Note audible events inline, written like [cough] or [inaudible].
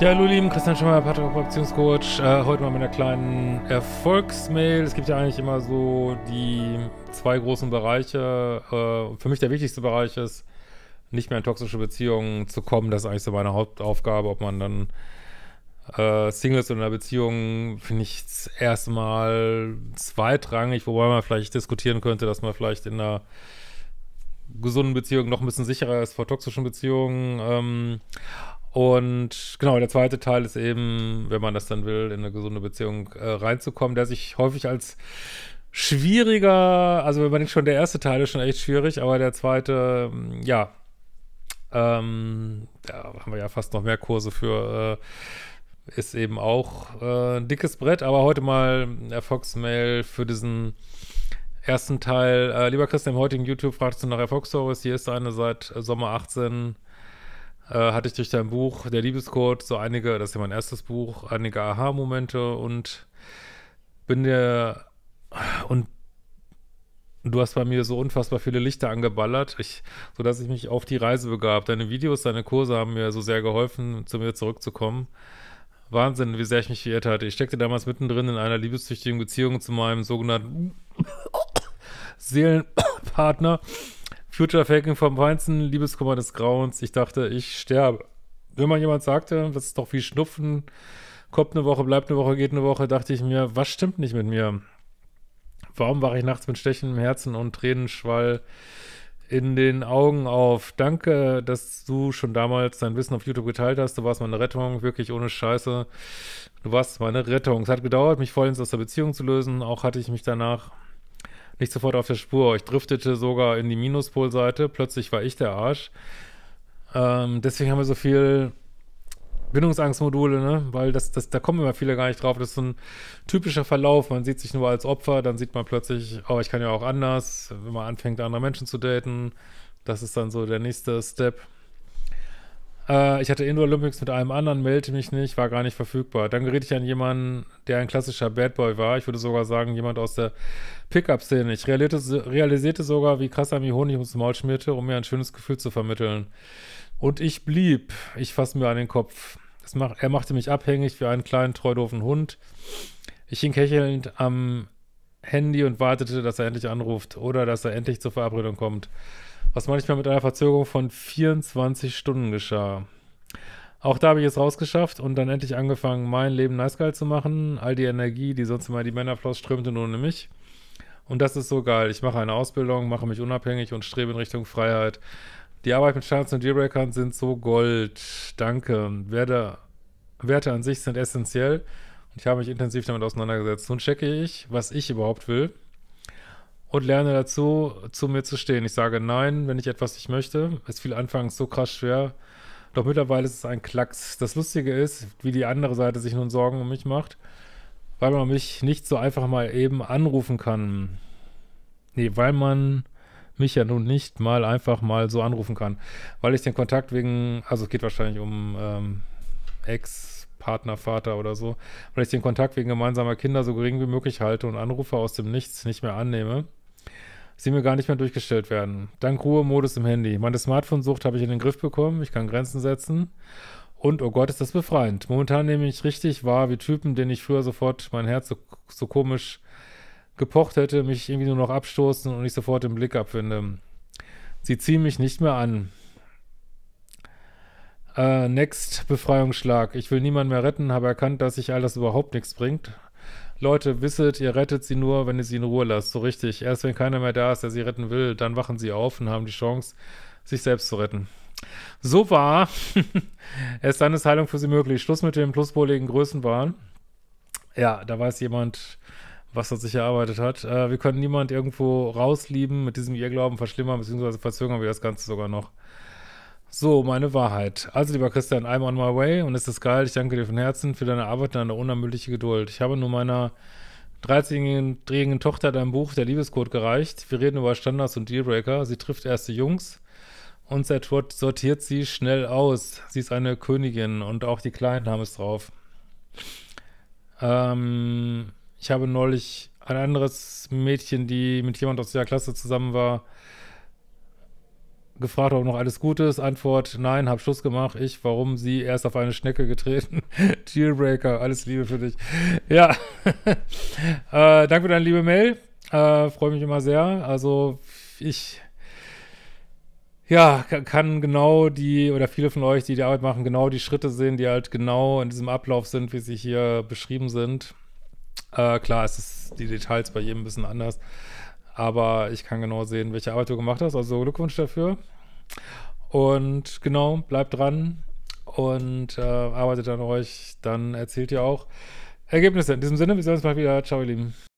Ja, hallo lieben, Christian Schemmer, Patrick Produktionscoach. Äh, heute mal mit einer kleinen Erfolgsmail. Es gibt ja eigentlich immer so die zwei großen Bereiche. Äh, für mich der wichtigste Bereich ist, nicht mehr in toxische Beziehungen zu kommen. Das ist eigentlich so meine Hauptaufgabe. Ob man dann äh, Single in einer Beziehung, finde ich erstmal zweitrangig, wobei man vielleicht diskutieren könnte, dass man vielleicht in einer gesunden Beziehung noch ein bisschen sicherer ist vor toxischen Beziehungen. Ähm, und genau, der zweite Teil ist eben, wenn man das dann will, in eine gesunde Beziehung äh, reinzukommen, der sich häufig als schwieriger, also wenn man denkt schon, der erste Teil ist schon echt schwierig, aber der zweite, mm, ja, ähm, da haben wir ja fast noch mehr Kurse für, äh, ist eben auch äh, ein dickes Brett, aber heute mal Erfolgsmail für diesen ersten Teil. Äh, lieber Christian, im heutigen YouTube fragst du nach Erfolgsstories, hier ist eine seit Sommer 18 äh, hatte ich durch dein Buch Der Liebescode so einige, das ist ja mein erstes Buch, einige Aha-Momente und bin der und du hast bei mir so unfassbar viele Lichter angeballert, ich, sodass ich mich auf die Reise begab. Deine Videos, deine Kurse haben mir so sehr geholfen, zu mir zurückzukommen. Wahnsinn, wie sehr ich mich verirrt hatte. Ich steckte damals mittendrin in einer liebessüchtigen Beziehung zu meinem sogenannten [coughs] Seelenpartner Future Faking vom Feinsten, Liebeskummer des Grauens. Ich dachte, ich sterbe. Wenn mal jemand sagte, das ist doch wie Schnupfen, kommt eine Woche, bleibt eine Woche, geht eine Woche, dachte ich mir, was stimmt nicht mit mir? Warum wache ich nachts mit stechendem Herzen und Tränenschwall in den Augen auf? Danke, dass du schon damals dein Wissen auf YouTube geteilt hast. Du warst meine Rettung, wirklich ohne Scheiße. Du warst meine Rettung. Es hat gedauert, mich vollends aus der Beziehung zu lösen. Auch hatte ich mich danach nicht sofort auf der Spur. Ich driftete sogar in die Minuspolseite. Plötzlich war ich der Arsch. Ähm, deswegen haben wir so viel Bindungsangstmodule, ne? Weil das, das, da kommen immer viele gar nicht drauf. Das ist so ein typischer Verlauf. Man sieht sich nur als Opfer, dann sieht man plötzlich, oh, ich kann ja auch anders, wenn man anfängt, andere Menschen zu daten. Das ist dann so der nächste Step. Äh, ich hatte Indoor Olympics mit einem anderen, meldete mich nicht, war gar nicht verfügbar. Dann geriet ich an jemanden, der ein klassischer Bad Boy war. Ich würde sogar sagen, jemand aus der Pickup-Szene. Ich realisierte, realisierte sogar, wie krass er mir Honig ums Maul schmierte, um mir ein schönes Gefühl zu vermitteln. Und ich blieb. Ich fasste mir an den Kopf. Macht, er machte mich abhängig wie einen kleinen, treudofen Hund. Ich hing kächelnd am Handy und wartete, dass er endlich anruft oder dass er endlich zur Verabredung kommt was manchmal mit einer Verzögerung von 24 Stunden geschah. Auch da habe ich es rausgeschafft und dann endlich angefangen, mein Leben nice geil zu machen. All die Energie, die sonst immer in die Männer floss, strömte nur in mich. Und das ist so geil. Ich mache eine Ausbildung, mache mich unabhängig und strebe in Richtung Freiheit. Die Arbeit mit Charts und Dealbreakern sind so Gold. Danke. Werte, Werte an sich sind essentiell. Und ich habe mich intensiv damit auseinandergesetzt. Nun checke ich, was ich überhaupt will und lerne dazu, zu mir zu stehen. Ich sage nein, wenn ich etwas nicht möchte. Es fiel anfangs so krass schwer. Doch mittlerweile ist es ein Klacks. Das Lustige ist, wie die andere Seite sich nun Sorgen um mich macht, weil man mich nicht so einfach mal eben anrufen kann. Nee, weil man mich ja nun nicht mal einfach mal so anrufen kann. Weil ich den Kontakt wegen, also es geht wahrscheinlich um ähm, Ex, Partner, Vater oder so, weil ich den Kontakt wegen gemeinsamer Kinder so gering wie möglich halte und Anrufe aus dem Nichts nicht mehr annehme sie mir gar nicht mehr durchgestellt werden. Dank Ruhemodus im Handy. Meine Smartphone-Sucht habe ich in den Griff bekommen. Ich kann Grenzen setzen. Und oh Gott, ist das befreiend. Momentan nehme ich richtig wahr, wie Typen, denen ich früher sofort mein Herz so, so komisch gepocht hätte, mich irgendwie nur noch abstoßen und ich sofort den Blick abfinde. Sie ziehen mich nicht mehr an. Äh, next, Befreiungsschlag. Ich will niemanden mehr retten, habe erkannt, dass sich all das überhaupt nichts bringt. Leute, wisset, ihr rettet sie nur, wenn ihr sie in Ruhe lasst. So richtig. Erst wenn keiner mehr da ist, der sie retten will, dann wachen sie auf und haben die Chance, sich selbst zu retten. So war [laughs] es dann ist Heilung für sie möglich. Schluss mit dem pluspoligen Größenwahn. Ja, da weiß jemand, was er sich erarbeitet hat. Äh, wir können niemand irgendwo rauslieben, mit diesem Irrglauben verschlimmern bzw. verzögern wir das Ganze sogar noch. So, meine Wahrheit. Also, lieber Christian, I'm on my way und es ist geil. Ich danke dir von Herzen für deine Arbeit und deine unermüdliche Geduld. Ich habe nur meiner 13-jährigen Tochter dein Buch Der Liebescode gereicht. Wir reden über Standards und Dealbreaker. Sie trifft erste Jungs und sortiert sie schnell aus. Sie ist eine Königin und auch die Kleinen haben es drauf. Ähm, ich habe neulich ein anderes Mädchen, die mit jemand aus der Klasse zusammen war, gefragt, ob noch alles gut ist. Antwort, nein, hab Schluss gemacht. Ich, warum sie erst auf eine Schnecke getreten? [laughs] Dealbreaker, alles Liebe für dich. Ja, [laughs] äh, danke für deine liebe Mail. Äh, Freue mich immer sehr. Also ich ja, kann genau die, oder viele von euch, die die Arbeit machen, genau die Schritte sehen, die halt genau in diesem Ablauf sind, wie sie hier beschrieben sind. Äh, klar, es ist die Details bei jedem ein bisschen anders. Aber ich kann genau sehen, welche Arbeit du gemacht hast. Also Glückwunsch dafür. Und genau, bleibt dran und äh, arbeitet an euch. Dann erzählt ihr auch Ergebnisse. In diesem Sinne, wir sehen uns bald wieder. Ciao, ihr Lieben.